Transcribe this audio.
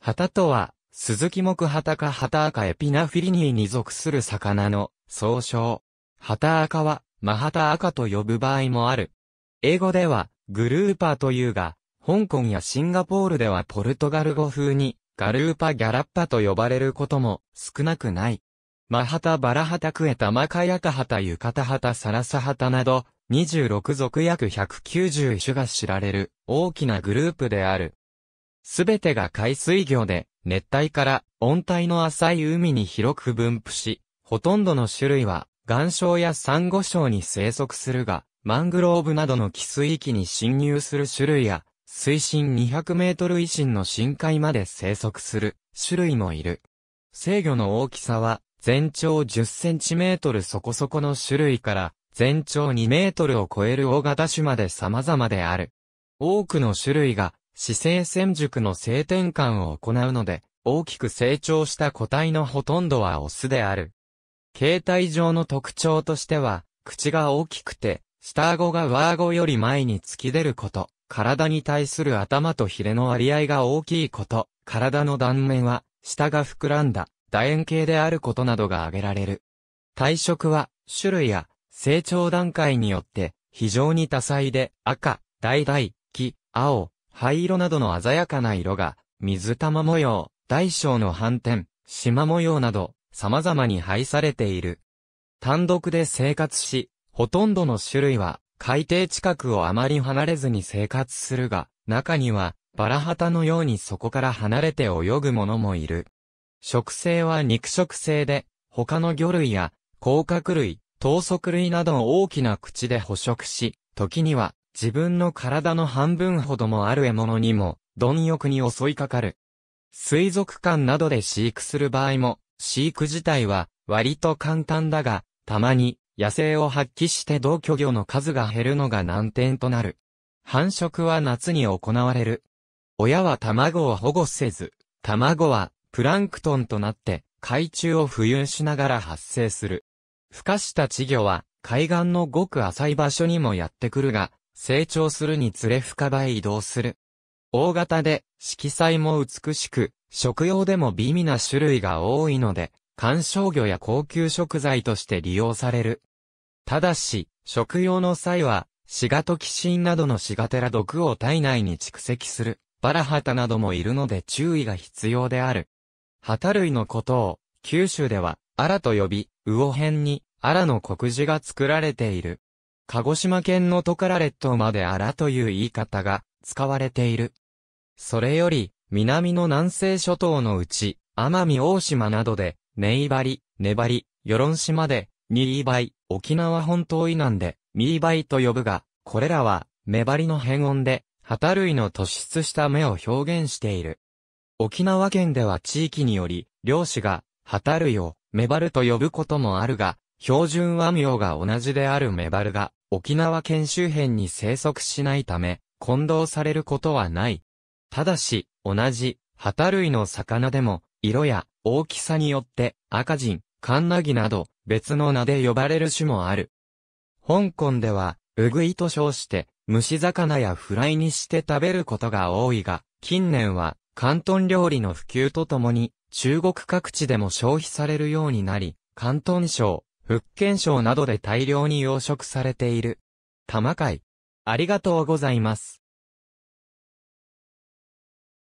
旗とは、鈴木木旗か旗赤エピナフィリニーに属する魚の総称。旗赤は、マハタ赤と呼ぶ場合もある。英語では、グルーパーというが、香港やシンガポールではポルトガル語風に、ガルーパギャラッパと呼ばれることも少なくない。マハタバラハタクエタマカヤカハタユカタハタサラサハタなど、26族約190種が知られる大きなグループである。すべてが海水魚で、熱帯から温帯の浅い海に広く分布し、ほとんどの種類は、岩礁やサンゴ礁に生息するが、マングローブなどの寄水域に侵入する種類や、水深200メートル以深の深海まで生息する種類もいる。制魚の大きさは、全長10センチメートルそこそこの種類から、全長2メートルを超える大型種まで様々である。多くの種類が姿勢戦熟の性転換を行うので、大きく成長した個体のほとんどはオスである。形態上の特徴としては、口が大きくて、下顎が上顎より前に突き出ること、体に対する頭とヒレの割合が大きいこと、体の断面は、下が膨らんだ、楕円形であることなどが挙げられる。体色は、種類や、成長段階によって、非常に多彩で、赤、橙、黄、青、灰色などの鮮やかな色が、水玉模様、大小の斑点、縞模様など、様々に配されている。単独で生活し、ほとんどの種類は、海底近くをあまり離れずに生活するが、中には、バラハタのようにそこから離れて泳ぐものもいる。食性は肉食性で、他の魚類や、甲殻類、糖足類などを大きな口で捕食し、時には自分の体の半分ほどもある獲物にも、貪欲に襲いかかる。水族館などで飼育する場合も、飼育自体は割と簡単だが、たまに野生を発揮して同居魚の数が減るのが難点となる。繁殖は夏に行われる。親は卵を保護せず、卵はプランクトンとなって海中を浮遊しながら発生する。孵化した稚魚は海岸のごく浅い場所にもやってくるが、成長するにつれ深場へ移動する。大型で、色彩も美しく、食用でも美味な種類が多いので、観賞魚や高級食材として利用される。ただし、食用の際は、シガトキシンなどのシガテラ毒を体内に蓄積する、バラハタなどもいるので注意が必要である。ハタ類のことを、九州では、アラと呼び、魚辺に、アラの告示が作られている。鹿児島県のトカラ列島まであらという言い方が使われている。それより、南の南西諸島のうち、奄美大島などで、ネイバリ、ネバリ、ロ論島で、ニーバイ、沖縄本島以南で、ミーバイと呼ぶが、これらは、メバリの変音で、ハタ類の突出した目を表現している。沖縄県では地域により、漁師が、ハタ類を、メバルと呼ぶこともあるが、標準は名が同じであるメバルが、沖縄県周辺に生息しないため、混同されることはない。ただし、同じ、旗類の魚でも、色や大きさによって、赤人、カンナギなど、別の名で呼ばれる種もある。香港では、うぐいと称して、蒸し魚やフライにして食べることが多いが、近年は、広東料理の普及とともに、中国各地でも消費されるようになり、広東省、福建省などで大量に養殖されている。玉海。ありがとうございます。